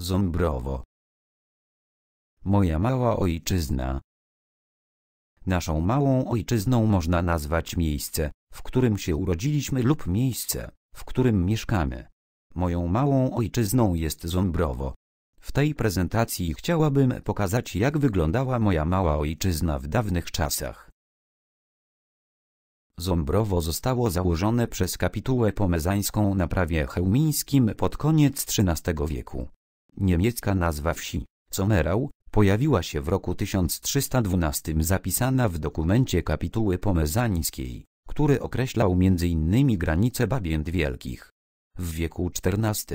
Ząbrowo. Moja mała ojczyzna. Naszą małą ojczyzną można nazwać miejsce, w którym się urodziliśmy lub miejsce, w którym mieszkamy. Moją małą ojczyzną jest Ząbrowo. W tej prezentacji chciałabym pokazać jak wyglądała moja mała ojczyzna w dawnych czasach. Ząbrowo zostało założone przez kapitułę pomezańską na prawie chełmińskim pod koniec XIII wieku. Niemiecka nazwa wsi, Sommerau, pojawiła się w roku 1312 zapisana w dokumencie kapituły pomezańskiej, który określał m.in. granice Babięt Wielkich. W wieku XIV,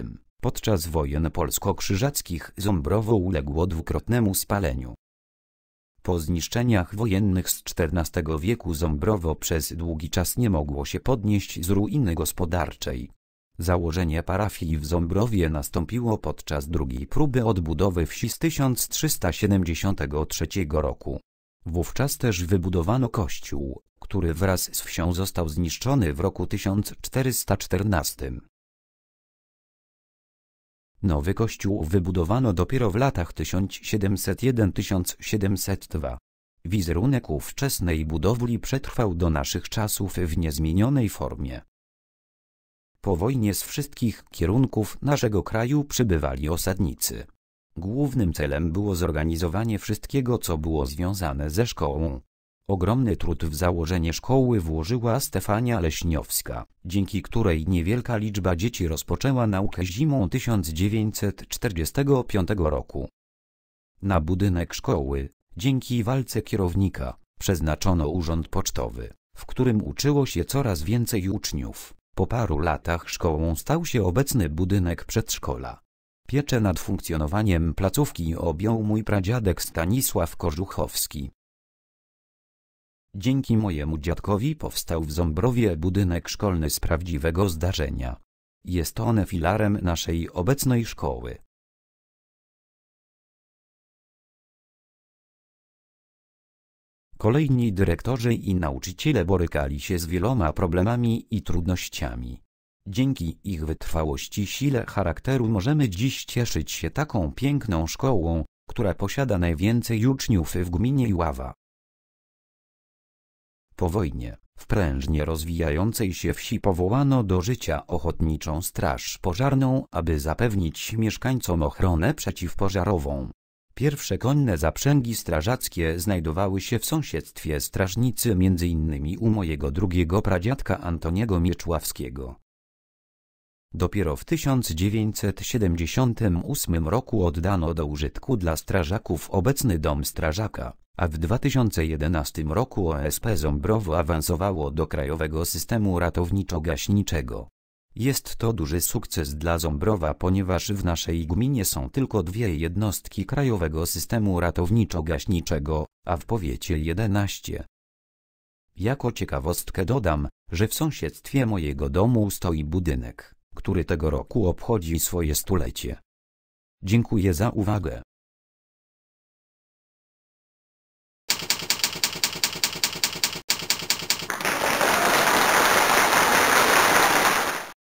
podczas wojen polsko-krzyżackich Ząbrowo uległo dwukrotnemu spaleniu. Po zniszczeniach wojennych z XIV wieku Ząbrowo przez długi czas nie mogło się podnieść z ruiny gospodarczej, Założenie parafii w Ząbrowie nastąpiło podczas drugiej próby odbudowy wsi z 1373 roku. Wówczas też wybudowano kościół, który wraz z wsią został zniszczony w roku 1414. Nowy kościół wybudowano dopiero w latach 1701-1702. Wizerunek ówczesnej budowli przetrwał do naszych czasów w niezmienionej formie. Po wojnie z wszystkich kierunków naszego kraju przybywali osadnicy. Głównym celem było zorganizowanie wszystkiego, co było związane ze szkołą. Ogromny trud w założenie szkoły włożyła Stefania Leśniowska, dzięki której niewielka liczba dzieci rozpoczęła naukę zimą 1945 roku. Na budynek szkoły, dzięki walce kierownika, przeznaczono urząd pocztowy, w którym uczyło się coraz więcej uczniów. Po paru latach szkołą stał się obecny budynek przedszkola. Piecze nad funkcjonowaniem placówki objął mój pradziadek Stanisław Korzuchowski. Dzięki mojemu dziadkowi powstał w Ząbrowie budynek szkolny z prawdziwego zdarzenia. Jest on filarem naszej obecnej szkoły. Kolejni dyrektorzy i nauczyciele borykali się z wieloma problemami i trudnościami. Dzięki ich wytrwałości sile charakteru możemy dziś cieszyć się taką piękną szkołą, która posiada najwięcej uczniów w gminie Iława. Po wojnie, w prężnie rozwijającej się wsi powołano do życia ochotniczą straż pożarną, aby zapewnić mieszkańcom ochronę przeciwpożarową. Pierwsze konne zaprzęgi strażackie znajdowały się w sąsiedztwie strażnicy m.in. u mojego drugiego pradziadka Antoniego Mieczławskiego. Dopiero w 1978 roku oddano do użytku dla strażaków obecny dom strażaka, a w 2011 roku OSP Ząbrowo awansowało do krajowego systemu ratowniczo-gaśniczego. Jest to duży sukces dla Ząbrowa, ponieważ w naszej gminie są tylko dwie jednostki krajowego systemu ratowniczo-gaśniczego, a w powiecie 11. Jako ciekawostkę dodam, że w sąsiedztwie mojego domu stoi budynek, który tego roku obchodzi swoje stulecie. Dziękuję za uwagę.